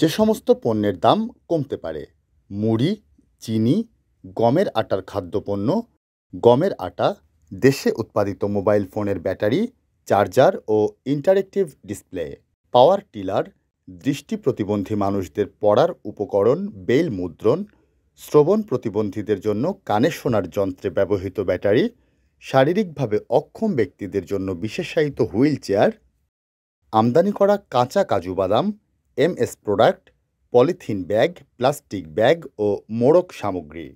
যে সমস্ত পণ্যের দাম কমতে পারে মুড়ি চিনি গমের আটার খাদ্যপণ্য গমের আটা দেশে উৎপাদিত মোবাইল ফোনের ব্যাটারি চার্জার ও ইন্টারেক্টিভ ডিসপ্লে পাওয়ার টিলার দৃষ্টি প্রতিবন্ধী মানুষদের পড়ার উপকরণ বেল মুদ্রণ শ্রবণ প্রতিবন্ধীদের জন্য কানে শোনার যন্ত্রে ব্যবহৃত ব্যাটারি শারীরিকভাবে অক্ষম ব্যক্তিদের জন্য বিশেষায়িত হুইল চেয়ার আমদানি করা কাঁচা কাজু বাদাম MS product polythene bag plastic bag ও মোড়ক সামগ্রী